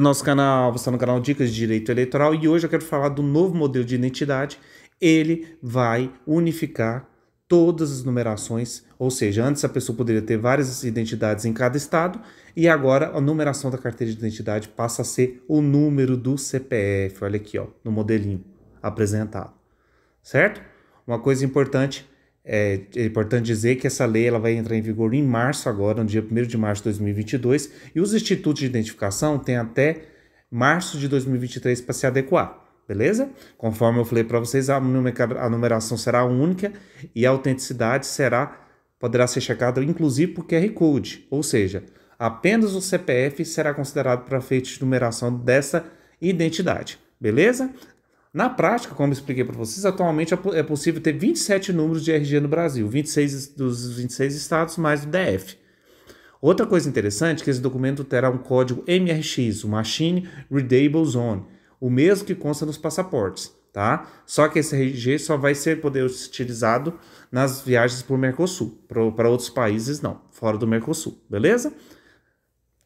nosso canal, você está no canal Dicas de Direito Eleitoral e hoje eu quero falar do novo modelo de identidade. Ele vai unificar todas as numerações, ou seja, antes a pessoa poderia ter várias identidades em cada estado e agora a numeração da carteira de identidade passa a ser o número do CPF. Olha aqui, ó, no modelinho apresentado. Certo? Uma coisa importante é, é, importante dizer que essa lei ela vai entrar em vigor em março agora, no dia 1 de março de 2022, e os institutos de identificação têm até março de 2023 para se adequar, beleza? Conforme eu falei para vocês, a, numeração será única e a autenticidade será poderá ser checada inclusive por QR Code, ou seja, apenas o CPF será considerado para efeitos de numeração dessa identidade, beleza? Na prática, como expliquei para vocês, atualmente é, é possível ter 27 números de RG no Brasil, 26 dos 26 estados mais o DF. Outra coisa interessante é que esse documento terá um código MRX, o Machine Readable Zone, o mesmo que consta nos passaportes, tá? Só que esse RG só vai ser poder utilizado nas viagens para o Mercosul, para outros países não, fora do Mercosul, beleza?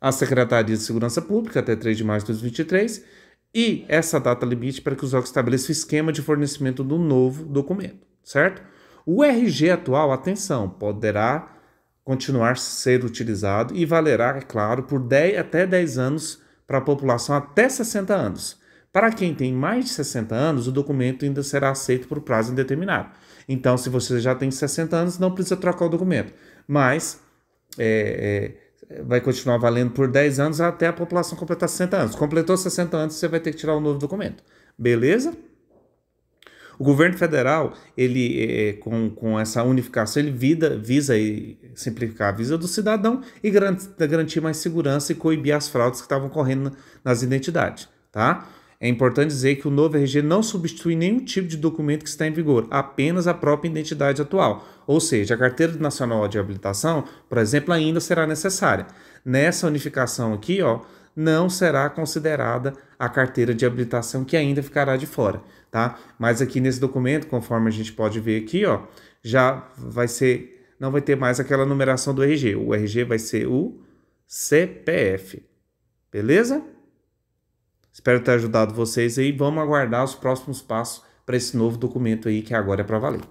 A Secretaria de Segurança Pública, até 3 de março de 2023, e essa data limite para que o órgãos estabeleça o esquema de fornecimento do novo documento, certo? O RG atual, atenção, poderá continuar a ser utilizado e valerá, é claro, por 10, até 10 anos para a população até 60 anos. Para quem tem mais de 60 anos, o documento ainda será aceito por prazo indeterminado. Então, se você já tem 60 anos, não precisa trocar o documento. Mas é, é, vai continuar valendo por 10 anos até a população completar 60 anos. Completou 60 anos, você vai ter que tirar um novo documento. Beleza? O governo federal, ele é, com, com essa unificação, ele vida, visa simplificar a vida do cidadão e garantir mais segurança e coibir as fraudes que estavam correndo nas identidades, tá? É importante dizer que o novo RG não substitui nenhum tipo de documento que está em vigor, apenas a própria identidade atual. Ou seja, a carteira nacional de habilitação, por exemplo, ainda será necessária. Nessa unificação aqui, ó, não será considerada a carteira de habilitação que ainda ficará de fora, tá? Mas aqui nesse documento, conforme a gente pode ver aqui, ó, já vai ser não vai ter mais aquela numeração do RG. O RG vai ser o CPF. Beleza? Espero ter ajudado vocês aí. Vamos aguardar os próximos passos para esse novo documento aí que agora é para valer.